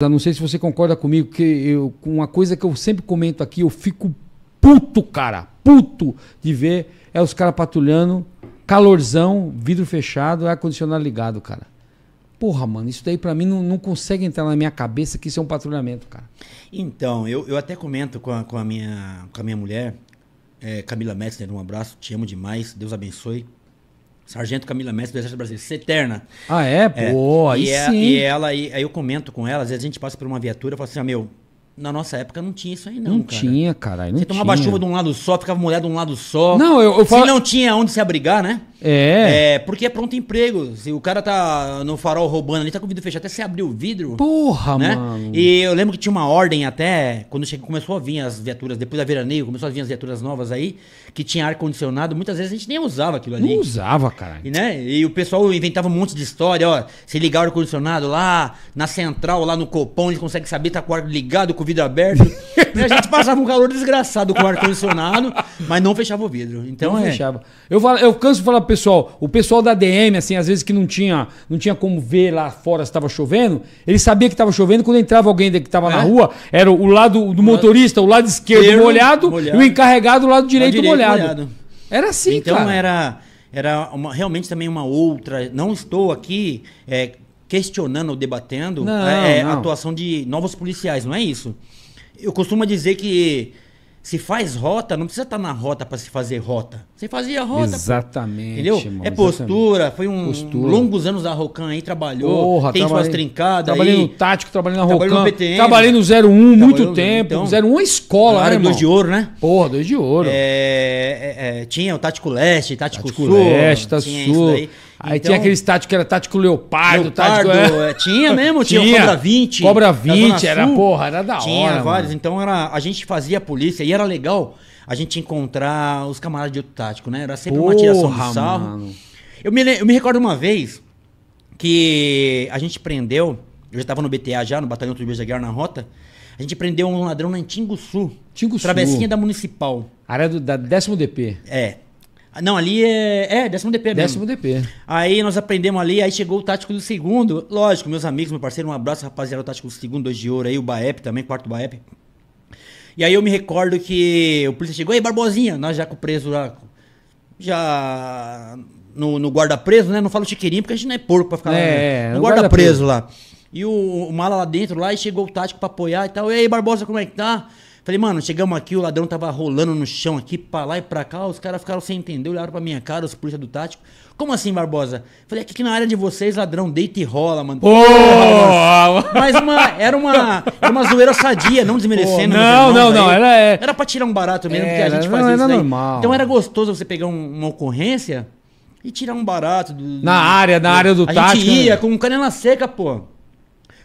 Eu não sei se você concorda comigo, que eu, uma coisa que eu sempre comento aqui, eu fico puto, cara, puto de ver é os caras patrulhando, calorzão, vidro fechado, ar-condicionado ligado, cara. Porra, mano, isso daí para mim não, não, consegue entrar na minha cabeça que isso é um patrulhamento, cara. Então, eu, eu até comento com a, com a, minha, com a minha mulher, é, Camila Messner, um abraço, te amo demais, Deus abençoe. Sargento Camila Mestre do Exército Brasileiro, Ceterna. Ah, é? é. Pô, é. aí e é, sim. e ela, e, aí eu comento com ela, às vezes a gente passa por uma viatura e fala assim, ah, meu, na nossa época não tinha isso aí, não. Não cara. tinha, caralho. Você tomava tinha. chuva de um lado só, ficava molhado de um lado só. Não, eu, eu falo... Se não tinha onde se abrigar, né? É. é. Porque é pronto emprego. Se o cara tá no farol roubando ali, tá com o vidro fechado. Até você abrir o vidro. Porra, né? mano. E eu lembro que tinha uma ordem até, quando chegou, começou a vir as viaturas, depois da veraneio, começou a vir as viaturas novas aí, que tinha ar-condicionado. Muitas vezes a gente nem usava aquilo ali. Não usava, cara. E, né? e o pessoal inventava um monte de história, ó. Se ligar o ar-condicionado lá, na central, lá no Copom, eles conseguem saber, tá com o ar ligado, com o vidro aberto. A gente passava um calor desgraçado com o ar-condicionado, mas não fechava o vidro. Então não é. fechava. Eu, falo, eu canso de falar pro pessoal, o pessoal da DM, assim, às vezes que não tinha, não tinha como ver lá fora se estava chovendo, ele sabia que estava chovendo, quando entrava alguém que estava é. na rua, era o lado do motorista, o lado esquerdo Queiro, molhado, molhado, e o encarregado o lado direito, direito molhado. molhado. Era assim, então, cara. Então era, era uma, realmente também uma outra. Não estou aqui é, questionando ou debatendo não, é, é não. a atuação de novos policiais, não é isso? Eu costumo dizer que se faz rota, não precisa estar tá na rota para se fazer rota. Você fazia rota. Exatamente. Entendeu? É irmão, é postura, exatamente. foi um postura. longos anos na Rocan aí, trabalhou, Porra, tem suas trincadas. Trabalhei aí. no Tático, trabalhei na trabalhei Rocan. No BTM, trabalhei no 01 trabalhei muito no, tempo. Então, 01 é escola, né, irmão? Dois de ouro, né? Porra, dois de ouro. É, é, é, tinha o Tático Leste, Tático, Tático Sul. Leste, Tático Sul. Aí então, tinha aquele tático que era tático leopardo, leopardo tático. É. é... Tinha mesmo, tinha, tinha Cobra 20. Cobra 20, era Sul, porra, era da tinha hora. Tinha vários, então era, a gente fazia a polícia e era legal a gente encontrar os camaradas de outro tático, né? Era sempre porra, uma tiração de sarro. Eu me, eu me recordo uma vez que a gente prendeu, eu já tava no BTA já, no Batalhão Turbês da Guerra na Rota, a gente prendeu um ladrão na Tinguçu. Tinguçu. Travessinha da Municipal. área do, da décimo DP. É. Ah, não, ali é. É, décimo DP mesmo. Décimo DP. Aí nós aprendemos ali, aí chegou o Tático do Segundo. Lógico, meus amigos, meu parceiro, um abraço, rapaziada, o Tático do Segundo, dois de ouro aí, o Baep também, quarto Baep. E aí eu me recordo que o polícia chegou, aí Barbosinha, nós já com o preso lá, Já. No, no guarda-preso, né? Não falo chiqueirinho, porque a gente não é porco pra ficar é, lá. Né? É, no guarda-preso guarda lá. E o, o, mala lá dentro lá, e chegou o Tático pra apoiar e tal. E aí, Barbosa, como é que tá? Falei, mano, chegamos aqui, o ladrão tava rolando no chão aqui, pra lá e pra cá, os caras ficaram sem entender, olharam pra minha cara, os polícia do tático. Como assim, Barbosa? Falei, aqui na área de vocês, ladrão, deita e rola, mano. Pô! Mas uma, era, uma, era uma zoeira sadia, não desmerecendo. não, não, não, era, é... era pra tirar um barato mesmo, é, porque a gente fazia não, isso daí. Normal. Então era gostoso você pegar um, uma ocorrência e tirar um barato. Do, na área, na área do a tático. A né? gente ia com canela seca, pô.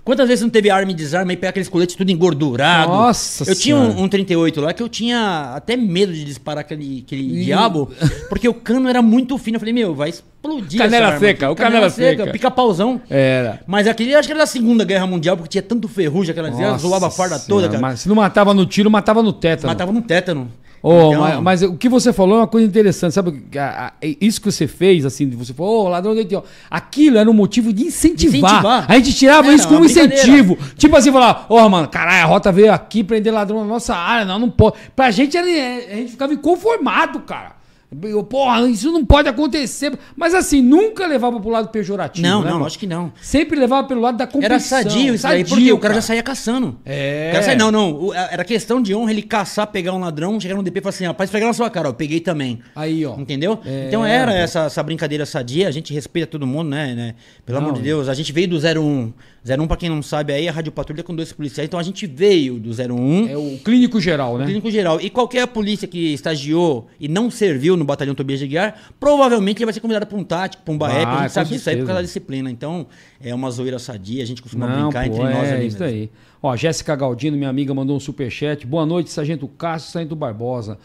Quantas vezes não teve arma e desarma e pega aqueles coletes tudo engordurado? Nossa Eu senhora. tinha um, um, 38 lá que eu tinha até medo de disparar aquele, aquele e... diabo, porque o cano era muito fino. Eu falei, meu, vai explodir Canela seca, o canela, canela seca. seca. Pica-pauzão. Era. Mas aquele, acho que era da Segunda Guerra Mundial, porque tinha tanto ferrugem aquela dizia, zoava a farda toda, cara. Mas se não matava no tiro, matava no tétano. Matava no tétano. Oh, então... mas, mas, o que você falou é uma coisa interessante, sabe? É isso que você fez, assim, você falou, ô, oh, ladrão doidão. Aquilo era um motivo de incentivar. incentivar. A gente tirava era, isso como incentivo. Tipo assim, falar, ô, oh, mano, caralho, a rota veio aqui prender ladrão na nossa área, não, não pode. Pra gente, é, a gente ficava inconformado, cara. Eu, porra, isso não pode acontecer. Mas assim, nunca levava pro lado pejorativo. Não, né, não, acho que não. Sempre levava pelo lado da competição. Era sadio isso daí, porque cara. o cara já saía caçando. É. O cara saía, não, não. Era questão de honra ele caçar, pegar um ladrão, chegar no DP e falar assim, ah, rapaz, pegar na sua cara, ó, peguei também. Aí, ó. Entendeu? É, então era essa, essa brincadeira sadia, a gente respeita todo mundo, né? né? Pelo não, amor de Deus, a gente veio do 01. 01, pra quem não sabe aí, é a Rádio Patrulha com dois policiais, então a gente veio do 01. É o clínico geral, né? O clínico geral. E qualquer polícia que estagiou e não serviu no no batalhão Tobias de Guiar, provavelmente ele vai ser convidado para um tático, para um baep, ah, a gente sabe certeza. disso aí por causa da disciplina. Então, é uma zoeira sadia, a gente costuma Não, brincar pô, entre nós é ali. É isso mesmo. aí. Ó, Jéssica Galdino, minha amiga, mandou um superchat. Boa noite, Sargento Cássio, Sargento Barbosa.